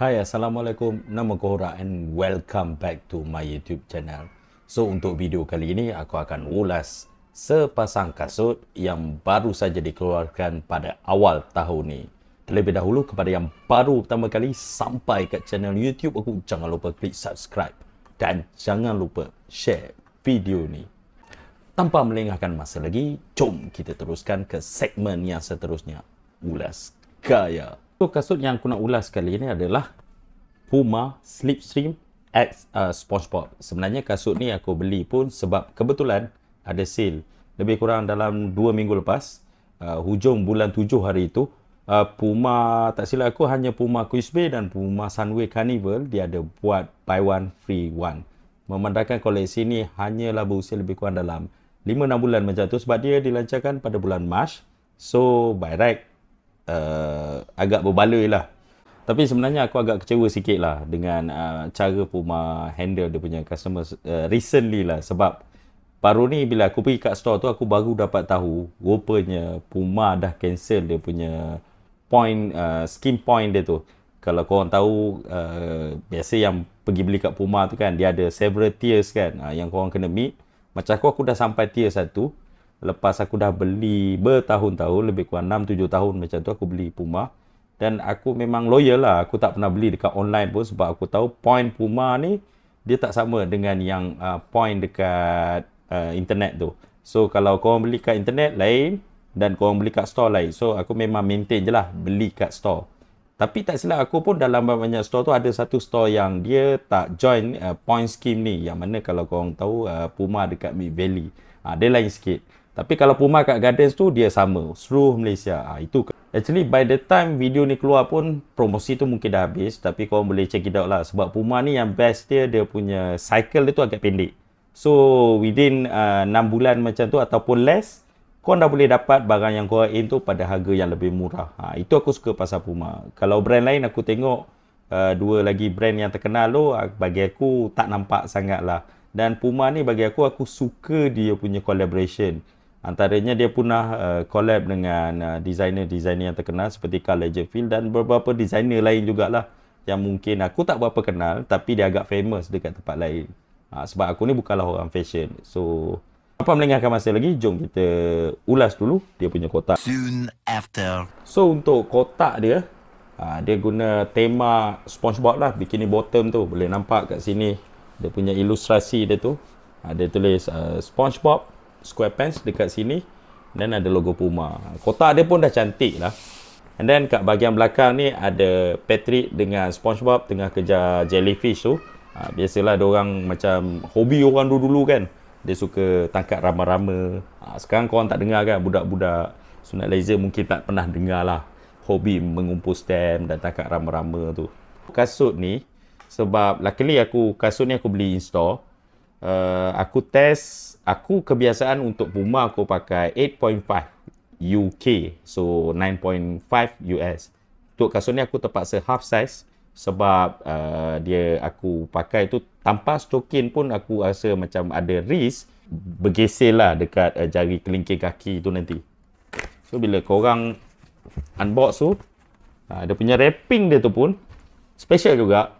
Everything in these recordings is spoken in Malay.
Hai Assalamualaikum Nama Kohora and welcome back to my YouTube channel So untuk video kali ini aku akan ulas Sepasang kasut yang baru saja dikeluarkan pada awal tahun ni Terlebih dahulu kepada yang baru pertama kali sampai kat channel YouTube aku Jangan lupa klik subscribe dan jangan lupa share video ni Tanpa melengahkan masa lagi Jom kita teruskan ke segmen yang seterusnya Ulas Gaya Gaya satu kasut yang aku nak ulas sekali ni adalah Puma Slipstream X uh, SpongeBob. Sebenarnya kasut ni aku beli pun sebab kebetulan ada sale lebih kurang dalam 2 minggu lepas uh, hujung bulan 7 hari itu uh, Puma tak silap aku hanya Puma Quizbay dan Puma Sunway Carnival dia ada buat buy one free one. Memandangkan koleksi ni hanyalah berusia lebih kurang dalam 5-6 bulan macam tu sebab dia dilancarkan pada bulan Mac. So, by right, uh, agak berbaloi lah. Tapi sebenarnya aku agak kecewa sikit lah dengan uh, cara Puma handle dia punya customer uh, recently lah sebab baru ni bila aku pergi kat store tu aku baru dapat tahu rupanya Puma dah cancel dia punya point uh, skin point dia tu. Kalau korang tahu uh, biasa yang pergi beli kat Puma tu kan dia ada several tiers kan uh, yang korang kena meet. Macam aku aku dah sampai tier 1 lepas aku dah beli bertahun-tahun lebih kurang 6 7 tahun macam tu aku beli Puma dan aku memang loyal lah aku tak pernah beli dekat online pun sebab aku tahu point Puma ni dia tak sama dengan yang uh, point dekat uh, internet tu so kalau kau orang beli kat internet lain dan kau orang beli kat store lain so aku memang maintain je lah beli kat store tapi tak silap aku pun dalam banyak-banyak store tu ada satu store yang dia tak join uh, point scheme ni yang mana kalau kau tahu uh, Puma dekat Mid Valley uh, dia lain sikit tapi kalau Puma kat Gardens tu dia sama seluruh Malaysia. Ha, itu actually by the time video ni keluar pun promosi tu mungkin dah habis tapi kau boleh check it out lah sebab Puma ni yang best dia dia punya cycle dia tu agak pendek. So within uh, ah, 6 bulan macam tu ataupun less kau dah boleh dapat barang yang kau aim tu pada harga yang lebih murah. Ha, itu aku suka pasal Puma. Kalau brand lain aku tengok uh, dua lagi brand yang terkenal tu bagi aku tak nampak sangat lah. Dan Puma ni bagi aku, aku suka dia punya collaboration. Antaranya dia punah uh, collab dengan eh, designer-designer uh, yang terkenal seperti Karl Lagerfeld dan beberapa designer lain jugalah yang mungkin aku tak berapa kenal tapi dia agak famous dekat tempat lain. Ha, sebab aku ni bukanlah orang fashion. So, apa melengahkan masa lagi, jom kita ulas dulu dia punya kotak. Soon after. So, untuk kotak dia, ha, dia guna tema Spongebob lah, bikini bottom tu. Boleh nampak kat sini dia punya ilustrasi dia tu. Ha, dia tulis uh, Spongebob square pants dekat sini dan ada logo Puma. Kotak dia pun dah cantik lah. And then kat bahagian belakang ni ada Patrick dengan SpongeBob tengah kerja jellyfish tu. Ha, biasalah dia orang macam hobi orang dulu-dulu kan. Dia suka tangkap rama-rama. Ha, sekarang korang tak dengar kan budak-budak Sunat Laser mungkin tak pernah dengar lah. Hobi mengumpul stem dan tangkap rama-rama tu. Kasut ni sebab luckily aku kasut ni aku beli install uh, aku test aku kebiasaan untuk Puma aku pakai 8.5 UK so 9.5 US untuk kasut ni aku terpaksa half size sebab uh, dia aku pakai tu tanpa stokin pun aku rasa macam ada risk bergeser lah dekat uh, jari kelingkir kaki tu nanti so bila korang unbox tu uh, dia punya wrapping dia tu pun special juga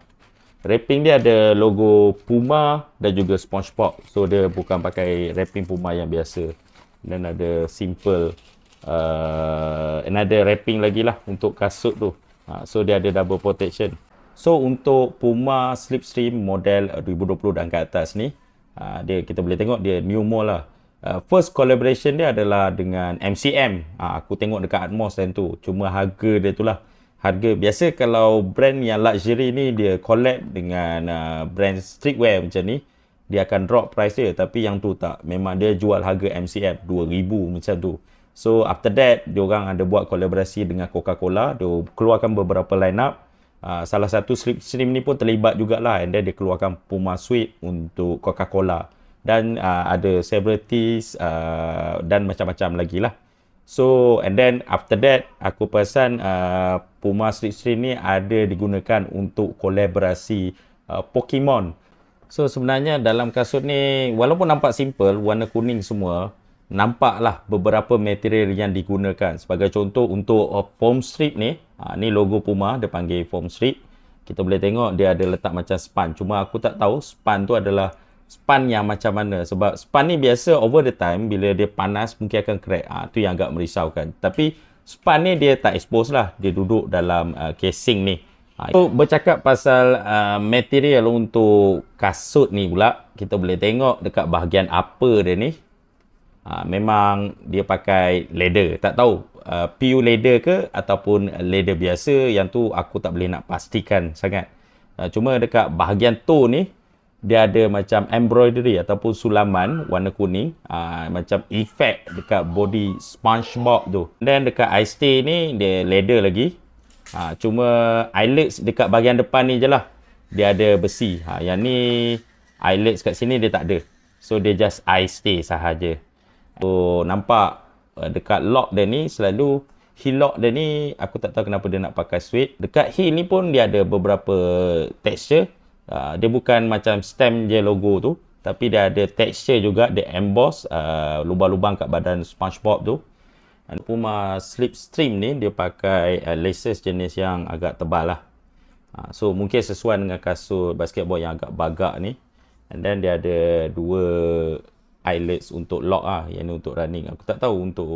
Wrapping dia ada logo Puma dan juga SpongeBob. So dia bukan pakai wrapping Puma yang biasa. Dan ada simple uh, and ada wrapping lagi lah untuk kasut tu. Ha, so dia ada double protection. So untuk Puma Slipstream model 2020 dan ke atas ni, ha, dia kita boleh tengok dia new mall lah. Uh, first collaboration dia adalah dengan MCM. Ha, aku tengok dekat Atmos dan tu. Cuma harga dia tu lah harga biasa kalau brand yang luxury ni dia collab dengan uh, brand streetwear macam ni dia akan drop price dia tapi yang tu tak memang dia jual harga MCF 2000 macam tu so after that dia orang ada buat kolaborasi dengan Coca-Cola dia keluarkan beberapa line up uh, salah satu slip stream ni pun terlibat jugalah and then dia keluarkan Puma Sweet untuk Coca-Cola dan uh, ada celebrities uh, dan macam-macam lagi lah So and then after that aku pesan uh, Puma Slipstream ni ada digunakan untuk kolaborasi uh, Pokemon. So sebenarnya dalam kasut ni walaupun nampak simple warna kuning semua nampaklah beberapa material yang digunakan. Sebagai contoh untuk uh, foam strip ni, uh, ni logo Puma dia panggil foam strip. Kita boleh tengok dia ada letak macam span. Cuma aku tak tahu span tu adalah span yang macam mana sebab span ni biasa over the time bila dia panas mungkin akan crack ah tu yang agak merisaukan tapi span ni dia tak expose lah dia duduk dalam uh, casing ni ha, ah, so bercakap pasal uh, material untuk kasut ni pula kita boleh tengok dekat bahagian apa dia ni ha, memang dia pakai leather tak tahu uh, PU leather ke ataupun leather biasa yang tu aku tak boleh nak pastikan sangat uh, cuma dekat bahagian toe ni dia ada macam embroidery ataupun sulaman warna kuning uh, macam efek dekat body spongebob tu Dan dekat i-stay ni dia leather lagi uh, cuma eyelids dekat bahagian depan ni je lah dia ada besi uh, yang ni eyelids kat sini dia tak ada so dia just i-stay sahaja so nampak dekat lock dia ni selalu heel lock dia ni aku tak tahu kenapa dia nak pakai suede dekat heel ni pun dia ada beberapa texture Uh, dia bukan macam stamp je logo tu. Tapi dia ada texture juga. Dia emboss. Uh, lubang-lubang kat badan Spongebob tu. And ah, Puma Slipstream ni dia pakai uh, laces jenis yang agak tebal lah. Uh, so mungkin sesuai dengan kasut basketball yang agak bagak ni. And then dia ada dua eyelets untuk lock ah yang ni untuk running aku tak tahu untuk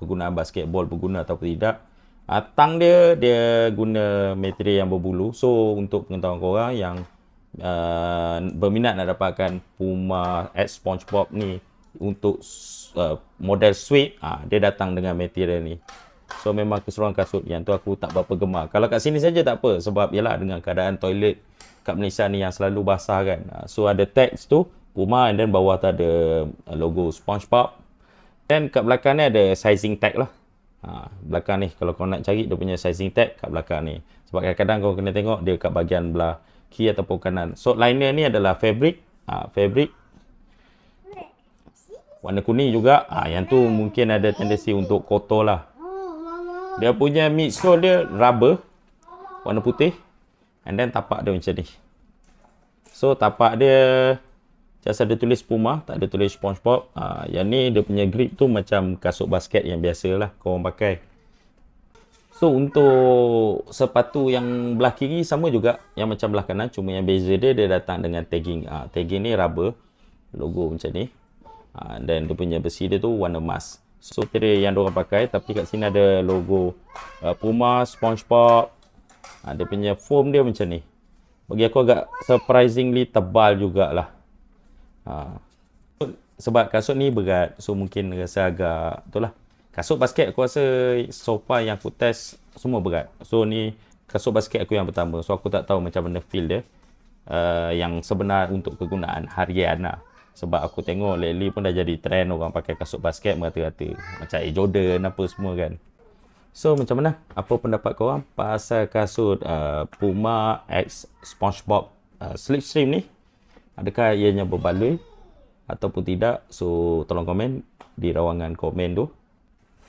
kegunaan basketball berguna atau tidak uh, tang dia dia guna material yang berbulu so untuk pengetahuan korang yang Uh, berminat nak dapatkan Puma X SpongeBob ni untuk uh, model suite uh, ah, dia datang dengan material ni. So memang keseruan kasut yang tu aku tak berapa gemar. Kalau kat sini saja tak apa sebab ialah dengan keadaan toilet kat Malaysia ni yang selalu basah kan. Uh, so ada tag tu Puma and then bawah tu ada uh, logo SpongeBob. Then kat belakang ni ada sizing tag lah. Ha, belakang ni kalau kau nak cari dia punya sizing tag kat belakang ni. Sebab kadang-kadang kau kena tengok dia kat bahagian belah kiri ataupun kanan. So liner ni adalah fabric. Ha, fabric. Warna kuning juga. Ha, yang tu mungkin ada tendensi untuk kotor lah. Dia punya midsole dia rubber. Warna putih. And then tapak dia macam ni. So tapak dia just ada tulis Puma. Tak ada tulis Spongebob. Ha, yang ni dia punya grip tu macam kasut basket yang biasa lah korang pakai. So untuk sepatu yang belah kiri sama juga yang macam belah kanan cuma yang beza dia dia datang dengan tagging. ha, tagging ni rubber logo macam ni. ha, dan dia punya besi dia tu warna emas. So kira yang dia pakai tapi kat sini ada logo uh, Puma, SpongeBob. Ha, dia punya foam dia macam ni. Bagi aku agak surprisingly tebal jugalah. Ha. Sebab kasut ni berat so mungkin rasa agak tu lah. Kasut basket aku rasa so far yang aku test semua berat. So ni kasut basket aku yang pertama. So aku tak tahu macam mana feel dia. Uh, yang sebenar untuk kegunaan harian lah. Sebab aku tengok lately pun dah jadi trend orang pakai kasut basket merata-rata. Macam Air Jordan apa semua kan. So macam mana? Apa pendapat korang pasal kasut uh, Puma X Spongebob uh, Slipstream ni? Adakah ianya berbaloi ataupun tidak? So tolong komen di ruangan komen tu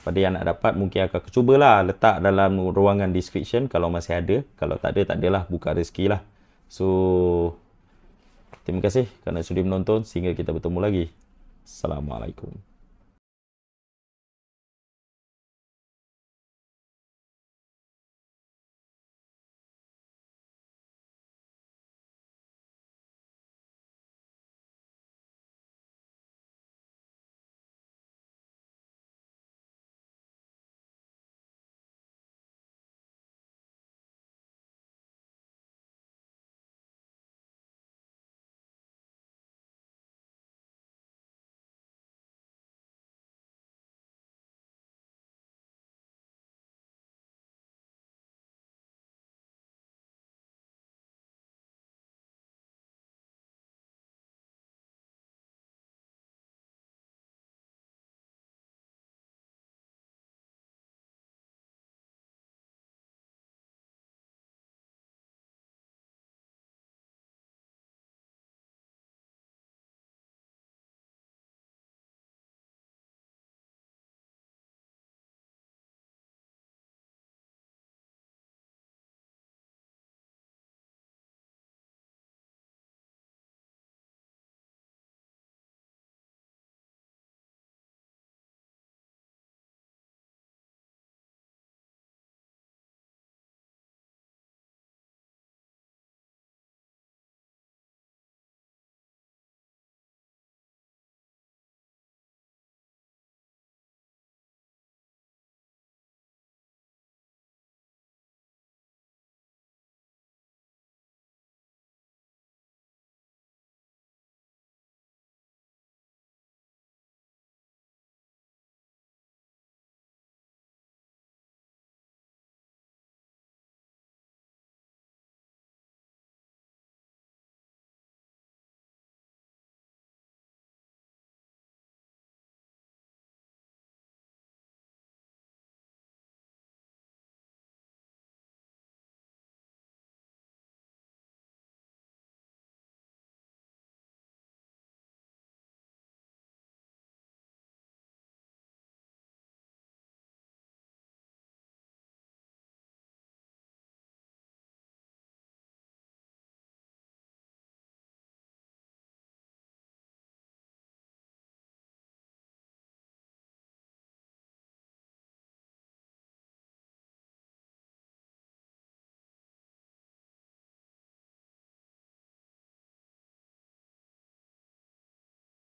pada yang nak dapat mungkin akan cubalah letak dalam ruangan description kalau masih ada kalau tak ada tak adalah buka rezeki lah so terima kasih kerana sudi menonton sehingga kita bertemu lagi Assalamualaikum